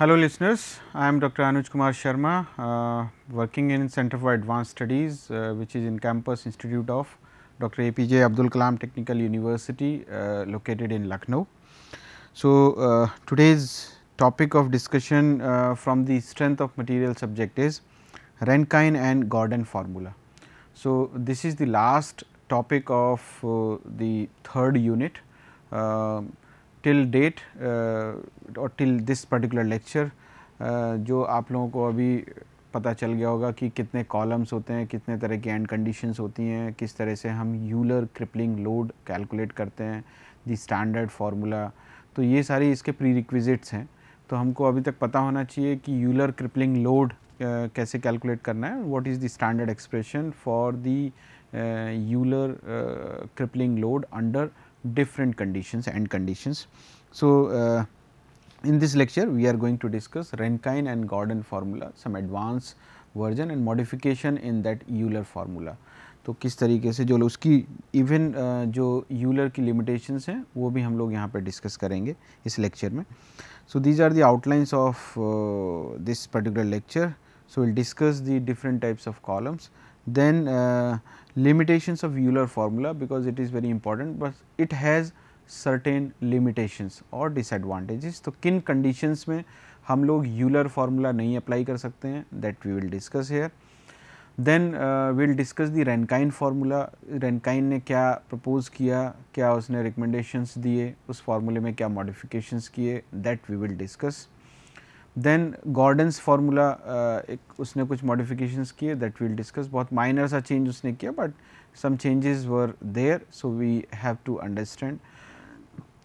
Hello listeners, I am Dr. Anuj Kumar Sharma uh, working in Center for Advanced Studies uh, which is in campus institute of Dr. APJ Abdul Kalam Technical University uh, located in Lucknow. So, uh, today's topic of discussion uh, from the strength of material subject is Rankine and Gordon formula. So, this is the last topic of uh, the third unit um, till date और till this particular lecture जो आप लोगों को अभी पता चल गया होगा कि कितने कॉलम्स होते हैं कितने तरह की एंड कंडीशंस होती हैं किस तरह से हम यूलर क्रिपलिंग लोड कैलकुलेट करते हैं दी स्टैंडर्ड फार्मूला तो ये सारी इसके प्री रिक्विजिट्स हैं तो हमको अभी तक पता होना चाहिए कि यूलर क्रिपलिंग लोड कैसे कैलकुलेट करना है what is the standard expression for the Euler crippling load under different conditions and conditions. So, uh, in this lecture we are going to discuss Rankine and Gordon formula some advanced version and modification in that Euler formula. तो किस तरीके से जो उसकी even जो Euler की limitations हैं वो भी हम लोग यहाँ पे डिस्कस करेंगे इस लेक्चर में so these are the outlines of this particular lecture so will discuss the different types of columns then limitations of Euler formula because it is very important, but it has certain limitations or disadvantages. So, kin conditions में hum log Euler formula nahi apply kar sakte हैं that we will discuss here. Then uh, we will discuss the Rankine formula. Rankine ne kya propose kiya, kya usne recommendations diye, us formula mein kya modifications kiye that we will discuss. then Gordon's formula uh, ek, usne modifications that we will discuss both minors are change usne kiya but some changes were there. So, we have to understand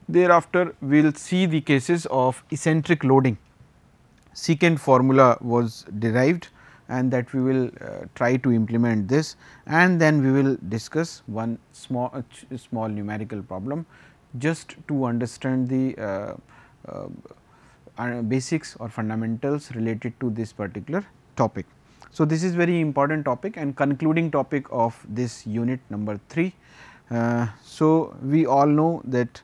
thereafter we will see the cases of eccentric loading secant formula was derived and that we will uh, try to implement this and then we will discuss one small uh, numerical problem just to understand the uh, basics or fundamentals related to this particular topic. So, this is very important topic and concluding topic of this unit number 3. Uh, so, we all know that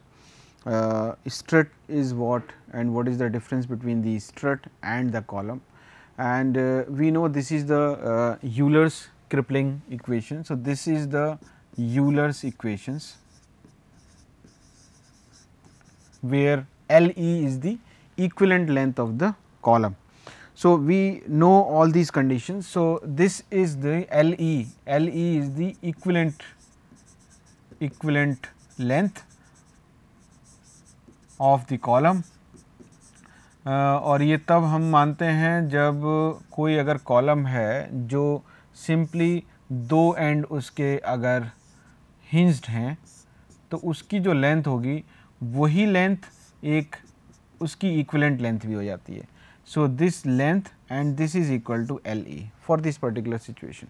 uh, strut is what and what is the difference between the strut and the column and uh, we know this is the uh, Euler's crippling equation. So, this is the Euler's equations where LE is the equivalent length of the column. So, we know all these conditions. So, this is the LE, LE is the equivalent equivalent length of the column और ये तब हम मानते हैं जब कोई अगर column है जो सिंपली दो एंड उसके अगर हिंस्ड हैं तो उसकी जो लेंथ होगी वही लेंथ एक उसकी इक्वलेंट लेंथ भी हो जाती है so this length and this is equal to L E for this particular situation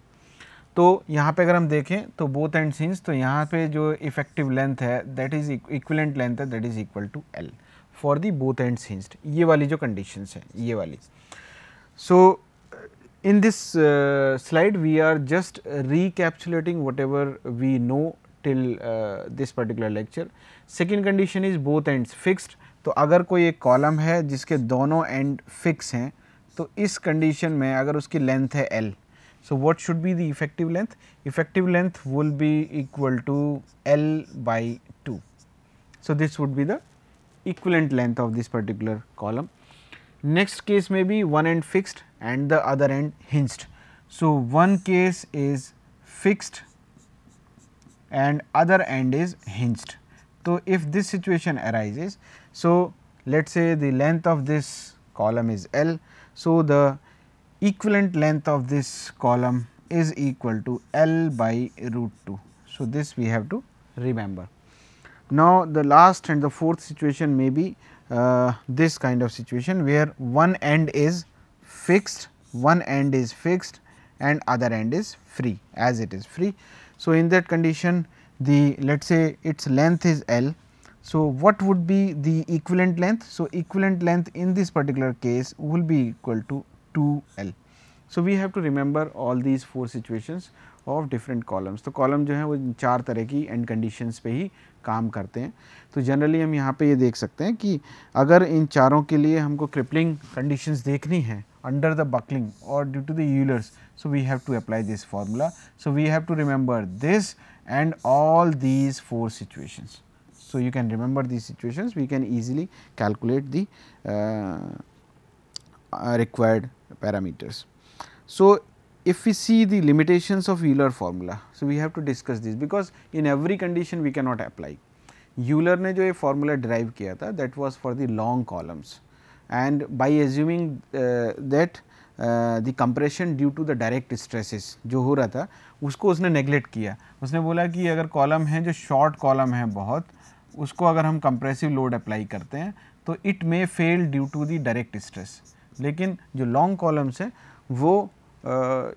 तो यहाँ पे अगर हम देखें तो बोथ एंड सीन्स तो यहाँ पे जो इफेक्टिव लेंथ है दैट इज़ इक्वलेंट लेंथ है that is equal to L for the both end since ये वाली जो कंडीशंस हैं ये वाली so in this slide we are just just whatever we know till this particular lecture second condition is both end fixed तो अगर कोई एक कॉलम है जिसके दोनों एंड फिक्स हैं तो इस कंडीशन में अगर उसकी लेंथ है L so what should be the effective length effective length will be equal to L by two so this would be the equivalent length of this particular column next case में भी one end fixed and the other end hinged so one case is fixed and other end is hinged तो if this situation arises So, let us say the length of this column is L. So, the equivalent length of this column is equal to L by root 2. So, this we have to remember. Now, the last and the fourth situation may be uh, this kind of situation where one end is fixed, one end is fixed and other end is free as it is free. So, in that condition the let us say its length is L So, what would be the equivalent length? So, equivalent length in this particular case will be equal to 2 L. So, we have to remember all these four situations of different columns. So, column जो है वो char tarah ki end conditions pe hi kaam karte hain. तो generally hum yahan pe ye dekh sakte hain ki agar in charon ke liye humko crippling conditions dekhni hai under the buckling or due to the Eulers. So, we have to apply this formula. So, we have to remember this and all these four situations. So, you can remember these situations we can easily calculate the uh, required parameters. So, if we see the limitations of Euler formula, so we have to discuss this because in every condition we cannot apply. Euler ne jo a formula derive kiya tha that was for the long columns and by assuming uh, that uh, the compression due to the direct stresses jo ho raha tha usko usne neglect kiya usne bola ki agar column hai jo short column hai bahut uh, उसको अगर हम compressive load apply करते हैं तो it may fail due to the direct stress लेकिन जो long columns हैं वो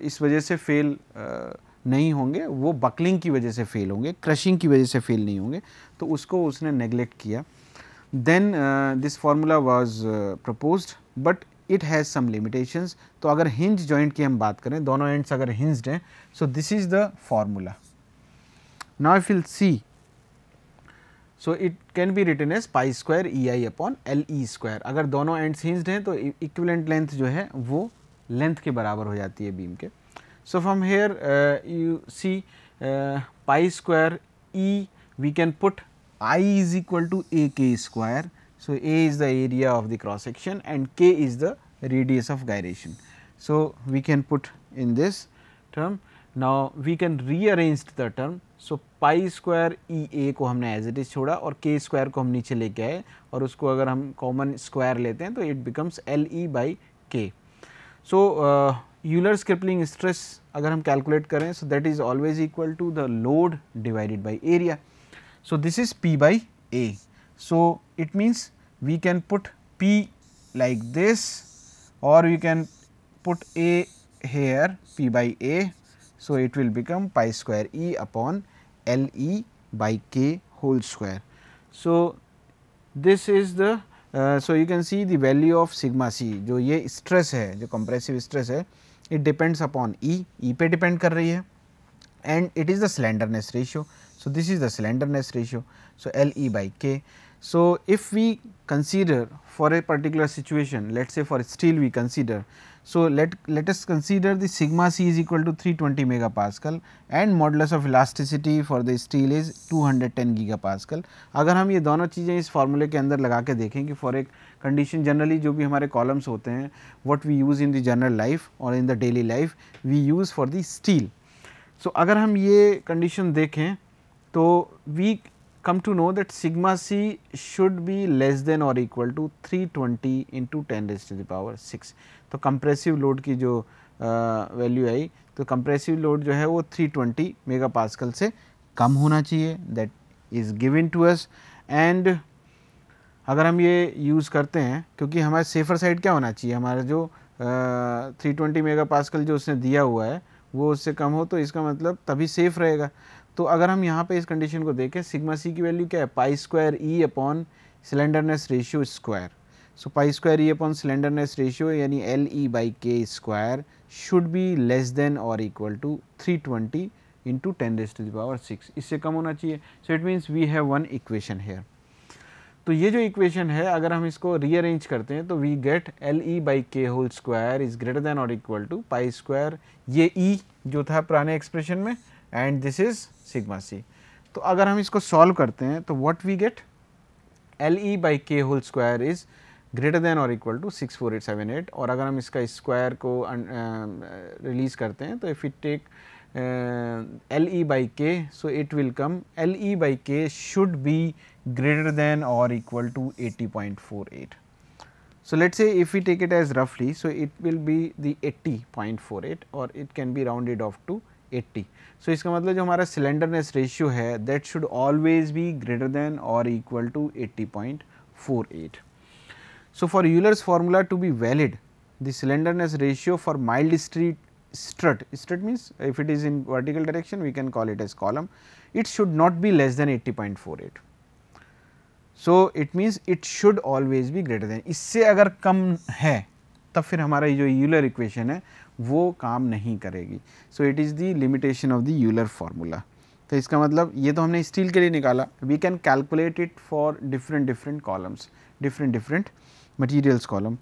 इस वजह से फेल नहीं होंगे वो बकलिंग की वजह से फेल होंगे क्रशिंग की वजह से फेल नहीं होंगे तो उसको उसने नेग्लेक्ट किया then this formula was proposed but it has some limitations तो अगर हिंज जॉइंट की हम बात करें दोनों एंड्स अगर हिंज्ड हैं so this is the formula now if will see so it can be written as pi square E I upon L E square अगर दोनों एंड हिंस्ड हैं तो इक्विलेंट e- लेंथ जो है वो लेंथ के बराबर हो जाती है बीम के so from here you see pi square E we can put I is equal to A K square so A is the area of the cross section and K is the radius of gyration so we can put in this term Now, we can rearrange the term so pi square E A को हमने as it is छोड़ा और के square को हम नीचे लेके आए और उसको अगर हम कॉमन स्क्वायर लेते हैं तो it becomes L E by K so Euler crippling stress अगर हम कैलकुलेट करें so that is always equal to the load divided by area so this is P by A so it means we can put P like this और we can put A here P by A So, it will become pi square E upon L E by K whole square. So, this is the uh, so you can see the value of sigma c जो ये stress है जो compressive stress it depends upon pe depend kar rahi hai, and it is the slenderness ratio. So, this is the slenderness ratio. So, L E by K. So, if we consider for a particular situation let us say for steel we consider. So, let, let us consider the sigma c is equal to 320 megapascal and modulus of elasticity for the steel is 210 gigapascal. अगर हम ये दोनों चीज़ें इस फार्मूले के अंदर लगा के देखें कि फॉर एक कंडीशन जनरली जो भी हमारे कॉलम्स होते हैं what we use in the general life और in the daily life we use for the steel. So अगर हम ये कंडीशन देखें तो we come to know that sigma c should be less than or equal to 320 into 10 raised to the power 6. तो compressive load की जो value आई तो compressive load जो है वो 320 मेगा पास्कल से कम होना चाहिए that is given to us and अगर हम ये यूज़ करते हैं क्योंकि हमारा सेफ़र साइड क्या होना चाहिए हमारा जो थ्री ट्वेंटी मेगा पास्कल जो उसने दिया हुआ है वो उससे कम हो तो इसका मतलब तभी सेफ़ रहेगा तो अगर हम यहाँ पे इस कंडीशन को देखें सिग्मा सी की वैल्यू क्या है pi square E upon slenderness ratio square so pi square E upon slenderness ratio यानी L E by K square should be less than और equal to three twenty into ten raise to the power six इससे कम होना चाहिए so it means we have one equation here तो ये जो equation है अगर हम इसको रीअरेंज करते हैं तो we get L E by K whole square is greater than और इक्वल टू पाई स्क्वायर ये ई e, जो था पुराने एक्सप्रेशन में and this is sigma C तो अगर हम इसको सॉल्व करते हैं तो what we get L E by K whole square is greater than और equal to six four eight seven eight और अगर हम इसका स्क्वायर को रिलीज़ um, करते हैं तो if it take L E by K so it will come L E by K should be greater और equal eighty point four eight so let say if you take it as रफली so it will be the eighty point four eight और it can be rounded off to eighty so इसका मतलब जो हमारा slenderness ratio है that should always be greater than और equal to eighty point four eight so for Euler's formula to be valid the slenderness ratio for mild street strut strut means if it is in vertical direction we can call it as column it should not be less than eighty point four eight so it means it should always be greater than इससे अगर कम है तब फिर हमारा ये जो Euler equation है वो काम नहीं करेगी so it is the limitation of the Euler formula तो इसका मतलब ये तो हमने स्टील के लिए निकाला we can calculate it for different different columns different different materials column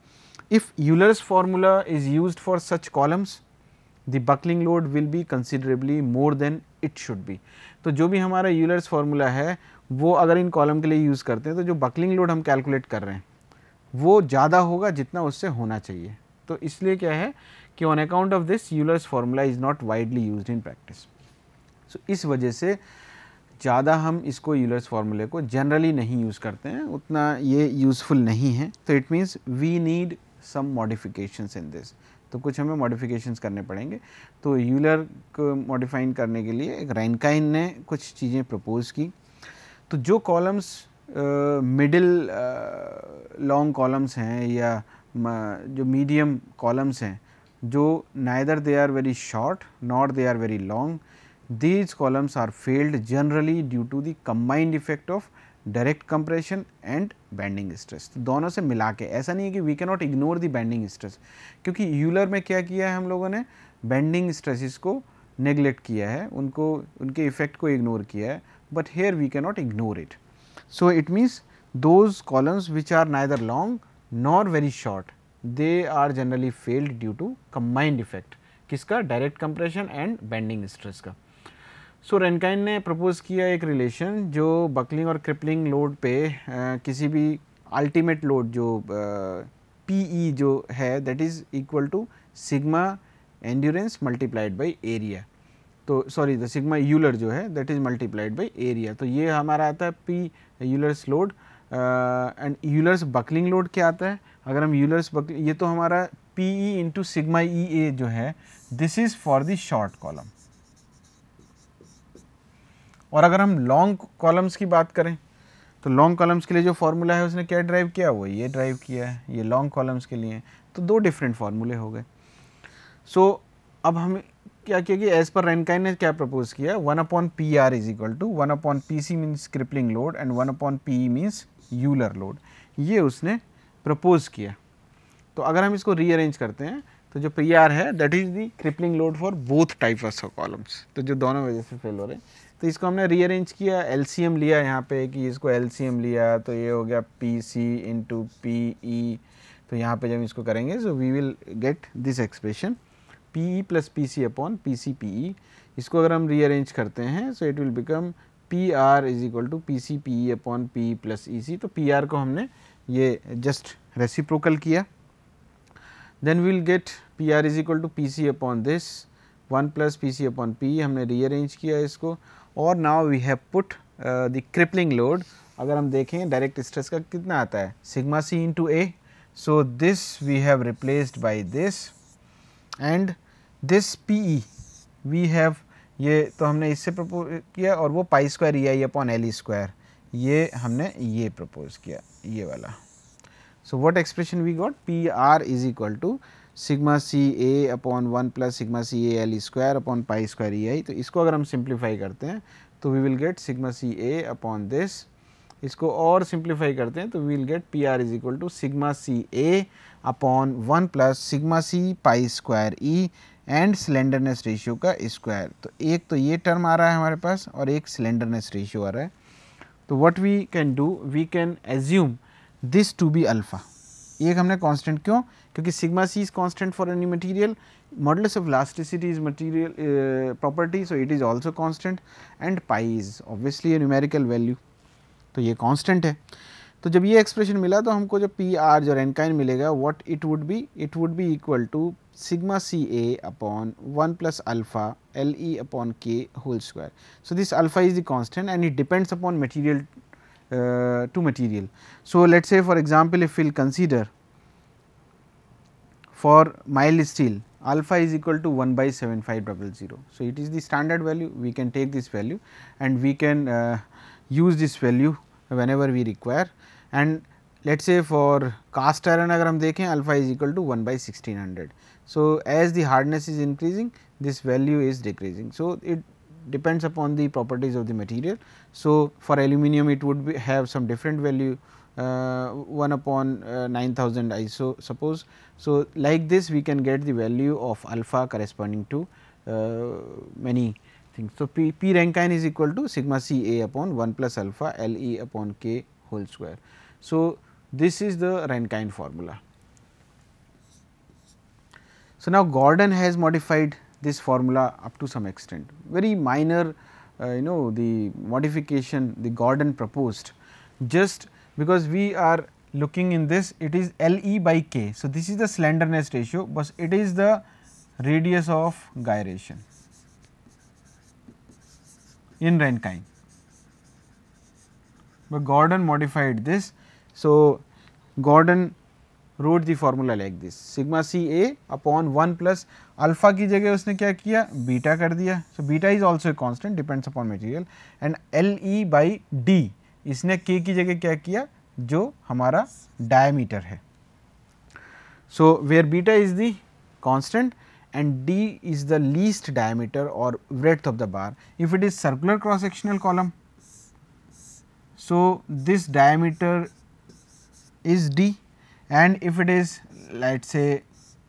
if Euler's formula is use for such columns the buckling load will be considerably more than it should be तो जो भी हमारा Euler's formula है वो अगर इन column के लिए use करते हैं तो जो बकलिंग लोड हम कैलकुलेट कर रहे हैं वो ज़्यादा होगा जितना उससे होना चाहिए तो इसलिए क्या है कि on account of this Euler's formula is not widely use in practice so इस वजह से ज़्यादा हम इसको यूलर्स फार्मूले को जनरली नहीं यूज़ करते हैं उतना ये यूज़फुल नहीं है तो it means we need some modifications in this तो कुछ हमें मॉडिफिकेशंस करने पड़ेंगे तो यूलर को मॉडिफाइन करने के लिए एक रैनकाइन ने कुछ चीज़ें प्रपोज की तो जो columns middle uh, long columns हैं या जो मीडियम कॉलम्स हैं जो neither they are very short not they are very long these columns are failed generally due to the combined effect of direct compression and bending stress दोनों से मिला के ऐसा नहीं है कि we can not ignore the bending stress क्योंकि Euler में क्या किया है हम लोगों ने बैंडिंग स्ट्रेसिस को नेग्लेक्ट किया है उनको उनके इफेक्ट को इग्नोर किया है but here we can not ignore it so it means those columns which are neither long nor very short they are generally failed due to combined effect किसका direct compression and bending stress का सो so, रेनकाइन ने propose किया एक relation जो buckling और crippling load पे आ, किसी भी अल्टीमेट लोड जो पीई e जो है that is equal to sigma endurance multiplied by area तो सॉरी द सिग्मा यूलर जो है that is multiplied by area तो ये हमारा आता है P Euler's load and Euler's buckling load क्या आता है अगर हम यूलर्स बक ये तो हमारा P E into sigma E A जो है this is for the short column और अगर हम लॉन्ग कॉलम्स की बात करें तो लॉन्ग कॉलम्स के लिए जो फार्मूला है उसने क्या ड्राइव किया वो ये ड्राइव किया है ये लॉन्ग कॉलम्स के लिए तो दो डिफरेंट फार्मूले हो गए सो so, अब हम क्या किया कि एज पर रेनकाइन ने क्या प्रपोज किया one upon P R is equal to one upon P C means crippling load and one upon P E means Euler load ये उसने प्रपोज किया तो अगर हम इसको रीअरेंज करते हैं तो जो पी आर है that is the crippling load for both type of columns तो जो दोनों वजह से फेल हो रहे हैं तो इसको हमने रीअरेंज किया एल सी एम लिया यहाँ पे कि इसको एल सी एम लिया तो ये हो गया P C into P E तो यहाँ पे जब इसको करेंगे so we will get this expression P E plus P C upon P C P E इसको अगर हम रीअरेंज करते हैं so it will become P R is equal to P C P E upon P plus E C तो P R को हमने ये just reciprocal किया then we'll get P R is equal to P C upon this one plus P C upon P हमने rearrange किया इसको और now we have put the crippling load अगर हम देखें डायरेक्ट स्ट्रेस का कितना आता है sigma C into A so this we have replaced by this and this P E we have ये तो हमने इससे प्रपोज किया और वो pi square E I upon L E square ये हमने ये प्रपोज किया ये वाला so what expression we got P R is equal to sigma C A upon one plus sigma C A L square upon pi square E I तो इसको अगर हम सिंप्लीफाई करते हैं तो we will get sigma C A upon this इसको और simplify करते हैं तो we will get P R is equal to sigma C A upon one plus sigma C pi square E and slenderness ratio का square तो एक तो ये टर्म आ रहा है हमारे पास और एक सिलेंडरनेस रेशियो आ रहा है तो what we can do we can assume this to be alpha एक हमने कांस्टेंट क्यों क्योंकि sigma C is constant for any material models of elasticity is material property so it is also constant and pi is obviously a numerical value तो ये constant है तो जब ये एक्सप्रेशन मिला तो हमको जब पी आर जो रेनकाइन मिलेगा what it would be it would be equal to sigma Ca upon 1 plus alpha Le upon k whole square. So, this alpha is the constant and it depends upon material uh, to material. So, let us say for example, if we will consider for mild steel alpha is equal to 1 by seven five 7500. So, it is the standard value we can take this value and we can uh, use this value whenever we require and let us say for cast iron agar hum dekhe, alpha is equal to 1 by 1600. So, as the hardness is increasing this value is decreasing. So, it depends upon the properties of the material. So, for aluminum it would be, have some different value uh, 1 upon uh, 9000 ISO suppose. So, like this we can get the value of alpha corresponding to uh, many thing. So, P, P Rankine is equal to sigma C A upon 1 plus alpha L E upon K whole square. So, this is the Rankine formula. So, now Gordon has modified this formula up to some extent, very minor uh, you know the modification the Gordon proposed just because we are looking in this it is LE by K. So, this is the slenderness ratio but it is the radius of gyration. in Rankine. But Gordon modified this. So, Gordon wrote the formula like this sigma c a upon 1 plus alpha ki जगह usne kya kiya beta kar diya so beta is also a constant depends upon material and L e by d isne k ki जगह kya kiya jo hamara diameter hai so where beta is the constant and d is the least diameter or breadth of the bar. If it is circular cross sectional column, so this diameter is d and if it is let us say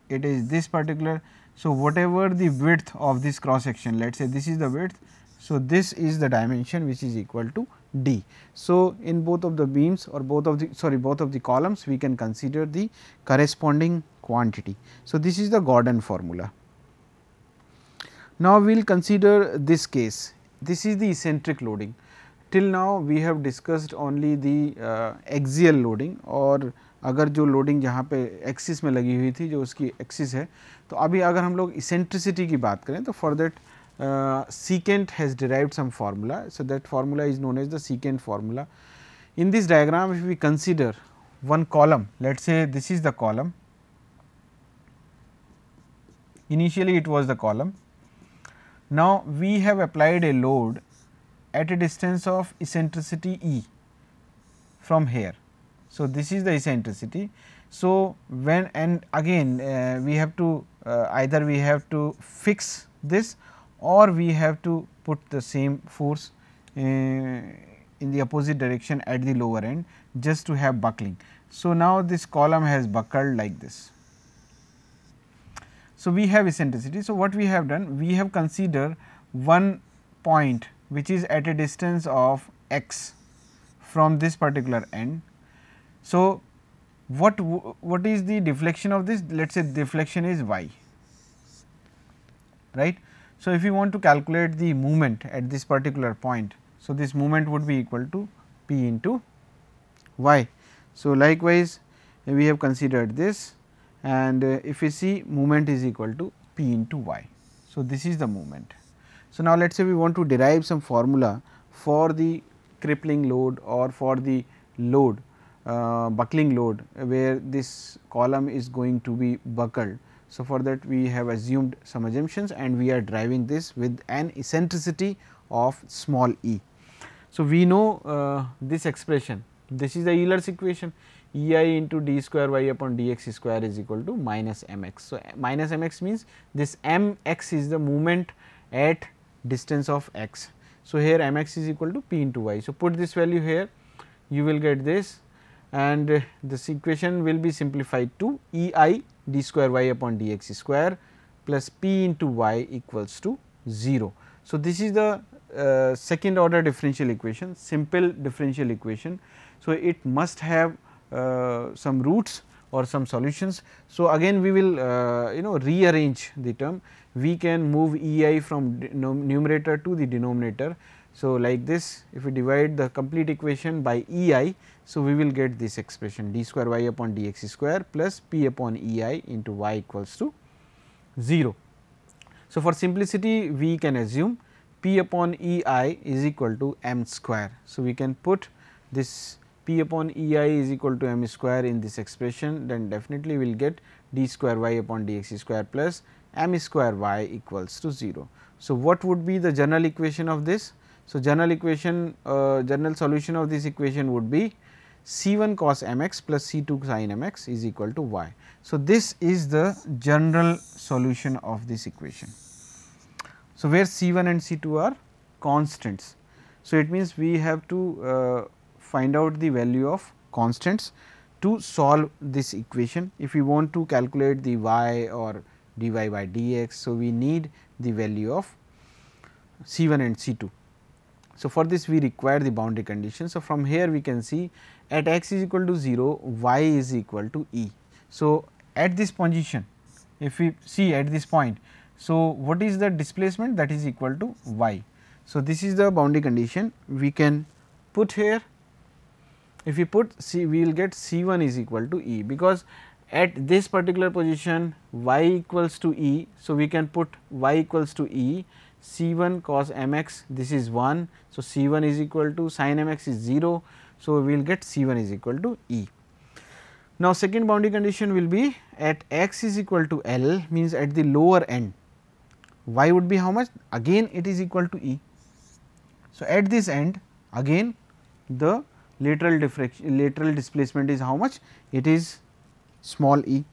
it is this particular. So, whatever the width of this cross section let us say this is the width. So, this is the dimension which is equal to d. So, in both of the beams or both of the sorry both of the columns we can consider the corresponding quantity. So, this is the Gordon formula. Now, we will consider this case, this is the eccentric loading. Till now we have discussed only the uh, axial loading Or अगर जो loading जहाँ पे axis में लगी हुई थी axis है तो अभी अगर हम log eccentricity की बात करें for that uh, secant has derived some formula. So, that formula is known as the secant formula. In this diagram if we consider one column let us say this is the column initially it was the column. Now, we have applied a load at a distance of eccentricity E from here. So, this is the eccentricity. So, when and again uh, we have to uh, either we have to fix this or we have to put the same force uh, in the opposite direction at the lower end just to have buckling. So, now this column has buckled like this. So, we have eccentricity. So, what we have done? We have considered one point which is at a distance of x from this particular end. So, what what is the deflection of this? Let us say deflection is y, right. So, if you want to calculate the moment at this particular point, so this moment would be equal to p into y. So, likewise, we have considered this and uh, if you see movement is equal to p into y. So, this is the movement. So, now let us say we want to derive some formula for the crippling load or for the load uh, buckling load where this column is going to be buckled. So, for that we have assumed some assumptions and we are driving this with an eccentricity of small e. So, we know uh, this expression this is the Euler's equation E i into d square y upon d x square is equal to minus m x. So, minus m x means this m x is the movement at distance of x. So, here m x is equal to p into y. So, put this value here you will get this and this equation will be simplified to E i d square y upon d x square plus p into y equals to 0. So, this is the uh, second order differential equation simple differential equation. So, it must have uh, some roots or some solutions. So, again we will uh, you know rearrange the term we can move ei from numerator to the denominator. So, like this if we divide the complete equation by ei, so we will get this expression d square y upon dx square plus p upon ei into y equals to 0. So, for simplicity we can assume p upon ei is equal to m square. So, we can put this p upon E i is equal to m square in this expression then definitely we will get d square y upon d x square plus m square y equals to 0. So, what would be the general equation of this? So, general equation uh, general solution of this equation would be C 1 cos m x plus C 2 sin m x is equal to y. So, this is the general solution of this equation. So, where C 1 and C 2 are constants. So, it means we have to uh, find out the value of constants to solve this equation. If we want to calculate the y or dy by dx, so we need the value of C 1 and C 2. So, for this we require the boundary condition. So, from here we can see at x is equal to 0, y is equal to e. So, at this position if we see at this point, so what is the displacement that is equal to y. So, this is the boundary condition we can put here if we put C we will get C 1 is equal to E because at this particular position y equals to E. So, we can put y equals to E C 1 cos m x this is 1. So, C 1 is equal to sin m x is 0. So, we will get C 1 is equal to E. Now, second boundary condition will be at x is equal to L means at the lower end y would be how much again it is equal to E. So, at this end again the lateral diffraction lateral displacement is how much it is small e.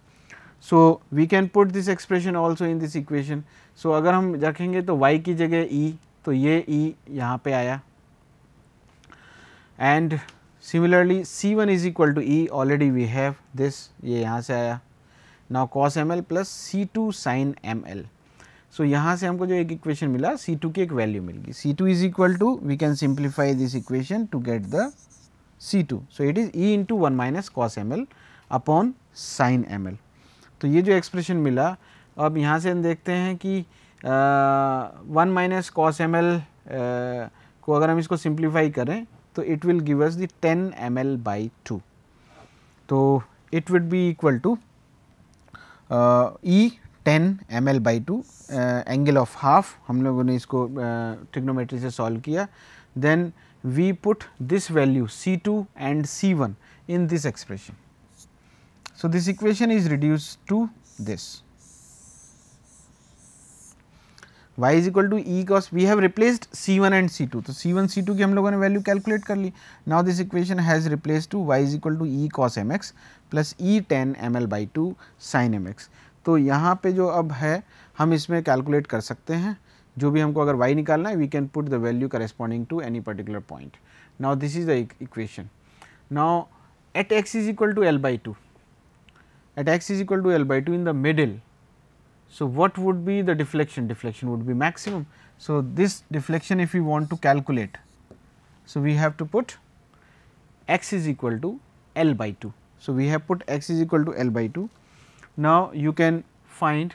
So, we can put this expression also in this equation. So, agar hum rakhenge to y ki jagah e to ye e yahan pe aaya and similarly c1 is equal to e already we have this ye yahan se aaya now cos ml plus c2 sin ml. So so, यहाँ से हमको जो एक equation मिला C2 की एक value मिल गई C2 two is equal to we can simplify this equation to get the C 2. So, it is E into 1 minus cos m l upon sine M L तो ये जो एक्सप्रेशन मिला अब यहाँ से हम देखते हैं कि one minus cos M L को अगर हम इसको सिंप्लीफाई करें तो it will give us the tan M L by two तो it would be equal to E tan M L by two angle of half हम लोगों ने इसको ट्रिग्नोमेट्री से सॉल्व किया then we put this value C2 and C1 in this expression. So, this equation is reduced to this y is equal to e cos we have replaced c1 and c2 so c1 c2 ki hum logon ne value calculate kar li now this equation has replaced to y is equal to e cos mx plus e tan ml by 2 sin mx to yahan pe jo ab hai hum isme calculate kar sakte hain जो भी हमको अगर y निकालना है we can put the value corresponding to any particular point. Now, this is the equation. Now, at x is equal to L by 2, at x is equal to L by 2 in the middle. So, what would be the deflection? Deflection would be maximum. So, this deflection if we want to calculate, so we have to put x is equal to L by 2. So, we have put x is equal to L by 2. Now, you can find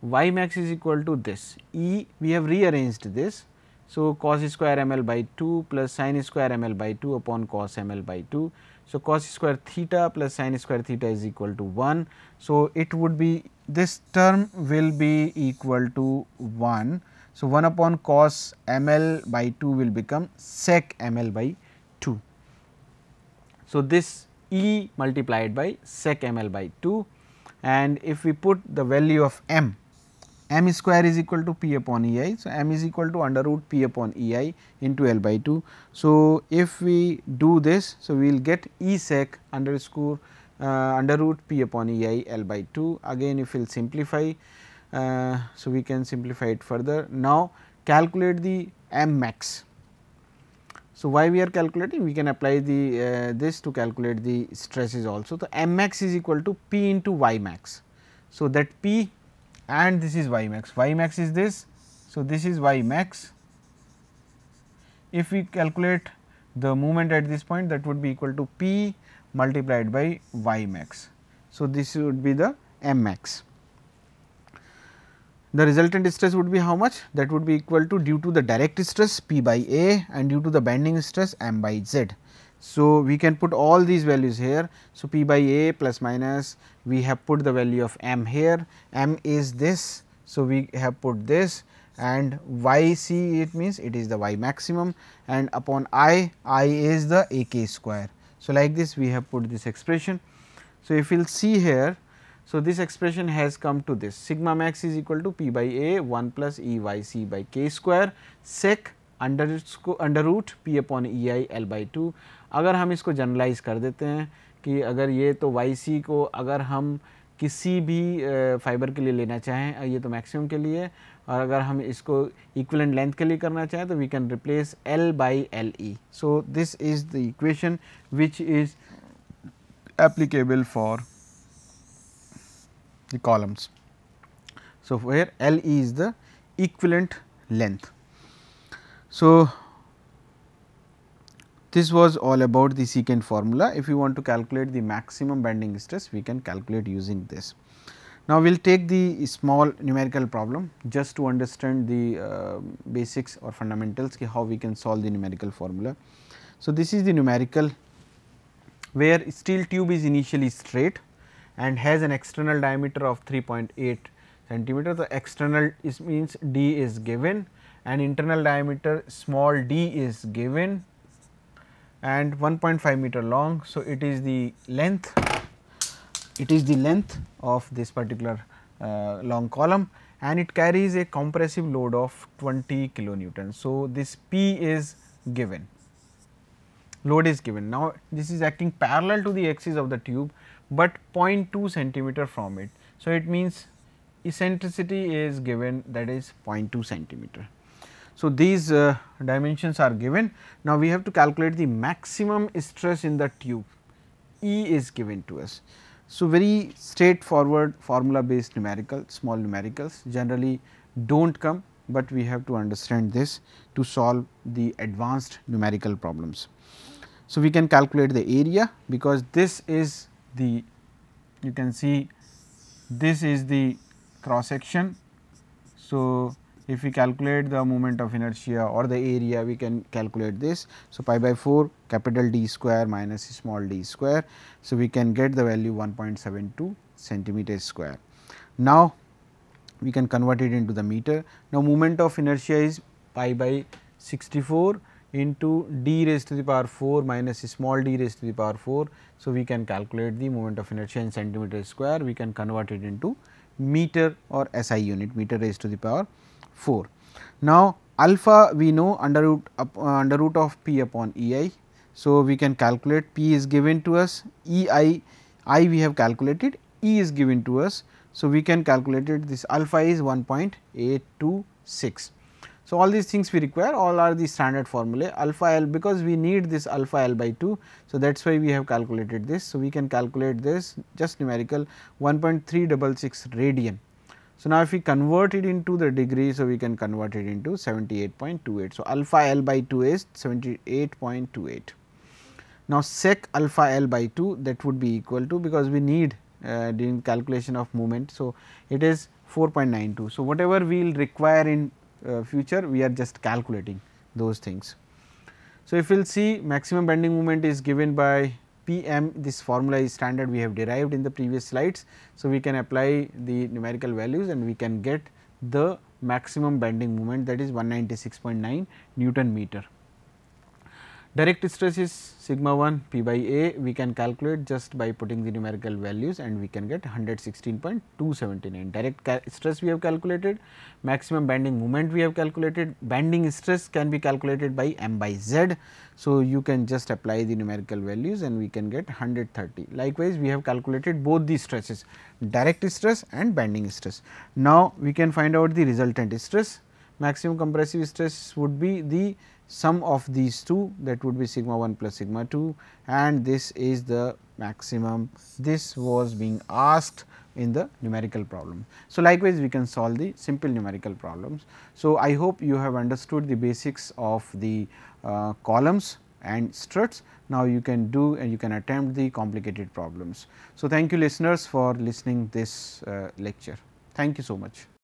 y max is equal to this E we have rearranged this. So, cos square ml by 2 plus sin square ml by 2 upon cos ml by 2. So, cos square theta plus sin square theta is equal to 1. So, it would be this term will be equal to 1. So, 1 upon cos ml by 2 will become sec ml by 2. So, this E multiplied by sec ml by 2 and if we put the value of m m square is equal to p upon E i. So, m is equal to under root p upon E i into L by 2. So, if we do this, so we will get E sec underscore uh, under root p upon E i L by 2. Again, if we will simplify, uh, so we can simplify it further. Now, calculate the m max. So, why we are calculating? We can apply the uh, this to calculate the stresses also. So, m max is equal to p into y max. So, that p and this is y max. y max is this. So, this is y max. If we calculate the movement at this point that would be equal to p multiplied by y max. So, this would be the m max. The resultant stress would be how much? That would be equal to due to the direct stress p by a and due to the bending stress m by z. So, we can put all these values here. So, p by a plus minus we have put the value of m here, m is this. So, we have put this and y c it means it is the y maximum and upon i, i is the a k square. So, like this we have put this expression. So, if you will see here, so this expression has come to this sigma max is equal to p by a 1 plus e y c by k square sec under इसको under root P upon E I L by two अगर हम इसको generalise कर देते हैं कि अगर ये तो वाई सी को अगर हम किसी भी फाइबर के लिए लेना चाहें ये तो मैक्सिमम के लिए और अगर हम इसको इक्वलेंट लेंथ के लिए करना चाहें तो we can replace L by L E so this is the equation which is applicable for the columns so where L E is the equivalent length So, this was all about the secant formula. If you want to calculate the maximum bending stress, we can calculate using this. Now, we will take the small numerical problem just to understand the uh, basics or fundamentals how we can solve the numerical formula. So, this is the numerical where steel tube is initially straight and has an external diameter of 3.8 centimeter. The external is means d is given and internal diameter small d is given and 1.5 meter long. So, it is the length it is the length of this particular uh, long column and it carries a compressive load of 20 Newton. So, this P is given load is given. Now, this is acting parallel to the axis of the tube, but 0.2 centimeter from it. So, it means eccentricity is given that is 0.2 centimeter. So, these uh, dimensions are given. Now, we have to calculate the maximum stress in the tube E is given to us. So, very straightforward formula based numerical small numericals generally do not come, but we have to understand this to solve the advanced numerical problems. So, we can calculate the area because this is the you can see this is the cross section. So, if we calculate the moment of inertia or the area we can calculate this. So, pi by 4 capital D square minus small d square. So, we can get the value 1.72 centimeter square. Now, we can convert it into the meter. Now, moment of inertia is pi by 64 into d raised to the power 4 minus small d raised to the power 4. So, we can calculate the moment of inertia in centimeter square, we can convert it into meter or SI unit meter raised to the power 4. Now, alpha we know under root, up, uh, under root of p upon E i. So, we can calculate p is given to us E i, i we have calculated E is given to us. So, we can calculate it this alpha is 1.826. So, all these things we require all are the standard formulae alpha L because we need this alpha L by 2. So, that is why we have calculated this. So, we can calculate this just numerical 1.366 radian. So, now if we convert it into the degree, so we can convert it into 78.28. So, alpha L by 2 is 78.28. Now, sec alpha L by 2 that would be equal to because we need uh, during calculation of moment. So, it is 4.92. So, whatever we will require in uh, future we are just calculating those things. So, if we will see maximum bending moment is given by Pm this formula is standard we have derived in the previous slides. So, we can apply the numerical values and we can get the maximum bending moment that is 196.9 Newton meter. Direct stress is sigma 1 P by A we can calculate just by putting the numerical values and we can get 116.279. Direct stress we have calculated, maximum bending moment we have calculated, bending stress can be calculated by m by z. So, you can just apply the numerical values and we can get 130. Likewise, we have calculated both the stresses direct stress and bending stress. Now, we can find out the resultant stress, maximum compressive stress would be the sum of these two that would be sigma 1 plus sigma 2 and this is the maximum this was being asked in the numerical problem. So, likewise we can solve the simple numerical problems. So, I hope you have understood the basics of the uh, columns and struts. Now, you can do and you can attempt the complicated problems. So, thank you listeners for listening this uh, lecture. Thank you so much.